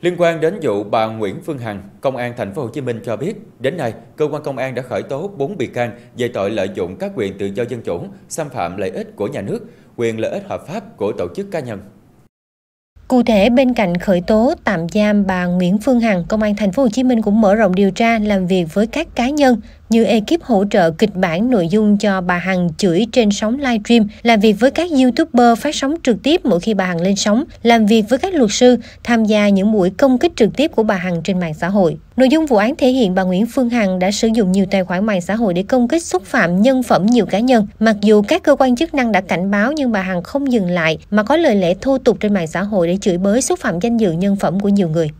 Liên quan đến vụ bà Nguyễn Phương Hằng, Công an thành phố Hồ Chí Minh cho biết, đến nay, cơ quan công an đã khởi tố 4 bị can về tội lợi dụng các quyền tự do dân chủ, xâm phạm lợi ích của nhà nước, quyền lợi ích hợp pháp của tổ chức cá nhân. Cụ thể, bên cạnh khởi tố tạm giam bà Nguyễn Phương Hằng, Công an thành phố Hồ Chí Minh cũng mở rộng điều tra làm việc với các cá nhân như ekip hỗ trợ kịch bản nội dung cho bà Hằng chửi trên sóng livestream, làm việc với các YouTuber phát sóng trực tiếp mỗi khi bà Hằng lên sóng, làm việc với các luật sư, tham gia những buổi công kích trực tiếp của bà Hằng trên mạng xã hội. Nội dung vụ án thể hiện bà Nguyễn Phương Hằng đã sử dụng nhiều tài khoản mạng xã hội để công kích xúc phạm nhân phẩm nhiều cá nhân. Mặc dù các cơ quan chức năng đã cảnh báo nhưng bà Hằng không dừng lại mà có lời lẽ thô tục trên mạng xã hội để chửi bới xúc phạm danh dự nhân phẩm của nhiều người.